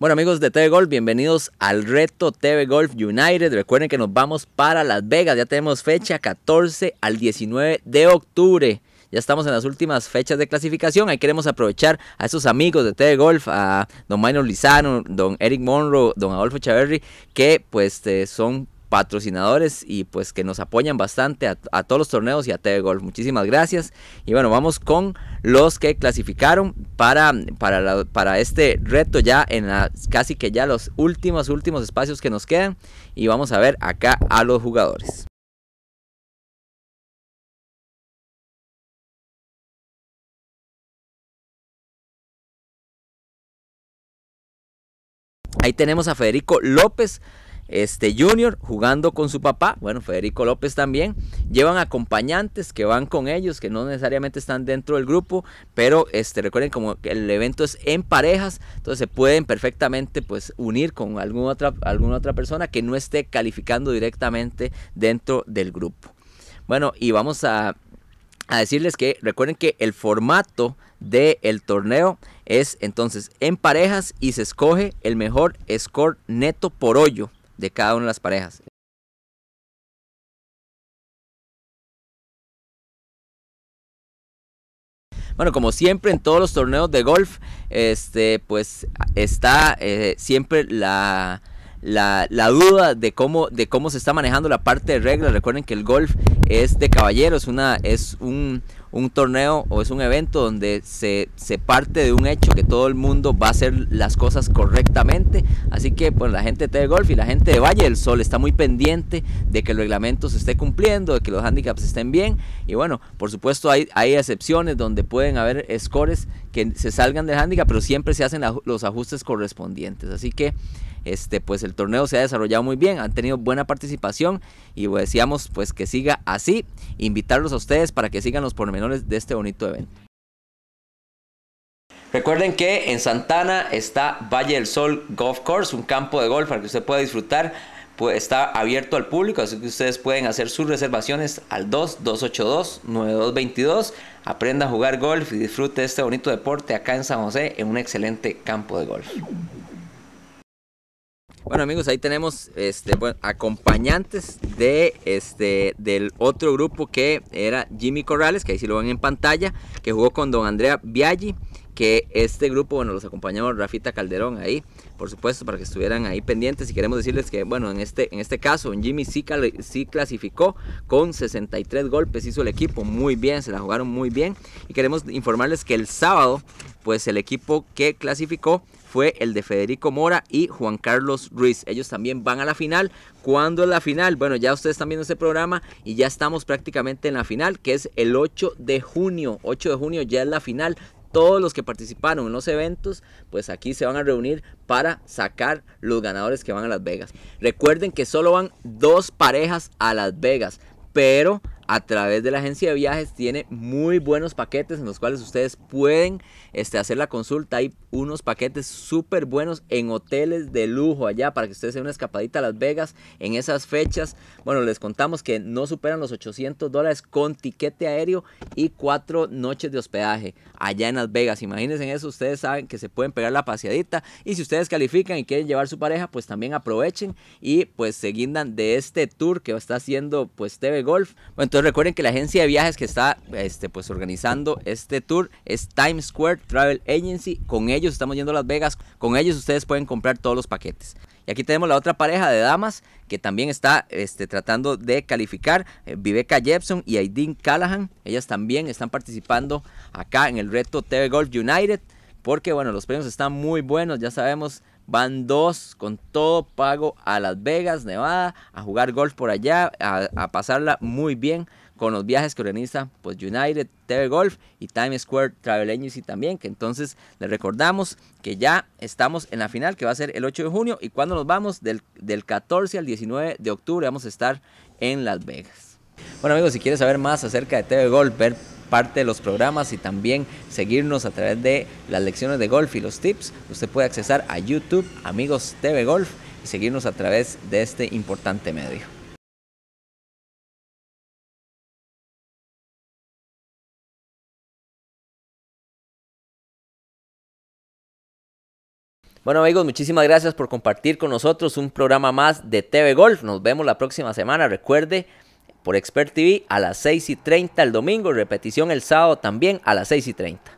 Bueno amigos de TV Golf, bienvenidos al reto TV Golf United. Recuerden que nos vamos para Las Vegas, ya tenemos fecha 14 al 19 de octubre. Ya estamos en las últimas fechas de clasificación. Ahí queremos aprovechar a esos amigos de TV Golf, a don Manuel Lizano, don Eric Monroe, don Adolfo Chaverri, que pues eh, son patrocinadores y pues que nos apoyan bastante a, todos los torneos y a TV Golf. Muchísimas gracias. Y bueno, vamos con los que clasificaron para, para, este reto ya en casi que ya los últimos, últimos espacios que nos quedan. Y vamos a ver acá a los jugadores. Ahí tenemos a Federico López este Junior jugando con su papá, bueno, Federico López también, llevan acompañantes que van con ellos, que no necesariamente están dentro del grupo, pero este, recuerden como el evento es en parejas, entonces se pueden perfectamente pues unir con alguna otra, alguna otra persona que no esté calificando directamente dentro del grupo. Bueno, y vamos a, decirles que recuerden que el formato del torneo es entonces en parejas y se escoge el mejor score neto por hoyo de cada una de las parejas. Bueno, como siempre en todos los torneos de golf, este, pues está eh, siempre la, la, la, duda de cómo, de cómo se está manejando la parte de reglas. Recuerden que el golf es de caballeros, una, es un, un torneo o es un evento donde se, parte de un hecho que todo el mundo va a hacer las cosas correctamente. Así que pues, la gente de Golf y la gente de Valle del Sol está muy pendiente de que el reglamento se esté cumpliendo, de que los handicaps estén bien. Y bueno, por supuesto hay, hay excepciones donde pueden haber scores que se salgan del handicap, pero siempre se hacen los ajustes correspondientes. Así que este, pues el torneo se ha desarrollado muy bien, han tenido buena participación y pues, decíamos pues que siga así, invitarlos a ustedes para que sigan los pormenores de este bonito evento. Recuerden que en Santana está Valle del Sol Golf Course, un campo de golf al que usted pueda disfrutar. Pues está abierto al público, así que ustedes pueden hacer sus reservaciones al 2-282-9222. Aprenda a jugar golf y disfrute este bonito deporte acá en San José en un excelente campo de golf. Bueno amigos, ahí tenemos este, acompañantes de, este, del otro grupo que era Jimmy Corrales, que ahí sí lo ven en pantalla, que jugó con don Andrea Biaggi, que este grupo, bueno, los acompañó Rafita Calderón ahí, por supuesto, para que estuvieran ahí pendientes. Y queremos decirles que, bueno, en este, en este caso, Jimmy sí, sí, clasificó con 63 golpes, hizo el equipo muy bien, se la jugaron muy bien. Y queremos informarles que el sábado, pues el equipo que clasificó fue el de Federico Mora y Juan Carlos Ruiz. Ellos también van a la final. ¿Cuándo es la final? Bueno, ya ustedes están viendo este programa y ya estamos prácticamente en la final, que es el 8 de junio. 8 de junio ya es la final. Todos los que participaron en los eventos, pues aquí se van a reunir para sacar los ganadores que van a Las Vegas. Recuerden que solo van dos parejas a Las Vegas, pero a través de la agencia de viajes tiene muy buenos paquetes en los cuales ustedes pueden este, hacer la consulta. Hay unos paquetes súper buenos en hoteles de lujo allá para que ustedes se una escapadita a Las Vegas en esas fechas. Bueno, les contamos que no superan los 800 dólares con tiquete aéreo y cuatro noches de hospedaje allá en Las Vegas. Imagínense en eso, ustedes saben que se pueden pegar la paseadita y si ustedes califican y quieren llevar su pareja, pues también aprovechen y pues se guindan de este tour que está haciendo pues TV Golf. entonces, recuerden que la agencia de viajes que está este, pues, organizando este tour es Times Square Travel Agency. Con ellos estamos yendo a Las Vegas. Con ellos ustedes pueden comprar todos los paquetes. Y aquí tenemos la otra pareja de damas que también está este, tratando de calificar. Viveka eh, Jepson y Aideen Callahan. Ellas también están participando acá en el reto TV Golf United. Porque bueno, los premios están muy buenos. Ya sabemos, Van dos con todo pago a Las Vegas, Nevada, a jugar golf por allá, a, pasarla muy bien con los viajes que organiza pues, United, TV Golf y Times Square Travel Agency también, que entonces les recordamos que ya estamos en la final, que va a ser el 8 de junio, y cuando nos vamos, del, del 14 al 19 de octubre vamos a estar en Las Vegas. Bueno amigos, si quieres saber más acerca de TV Golf, ver parte de los programas y también seguirnos a través de las lecciones de golf y los tips. Usted puede accesar a YouTube, Amigos TV Golf, y seguirnos a través de este importante medio. Bueno amigos, muchísimas gracias por compartir con nosotros un programa más de TV Golf. Nos vemos la próxima semana. Recuerde por Expert TV a las 6 y 30 el domingo, y repetición el sábado también a las 6 y 30.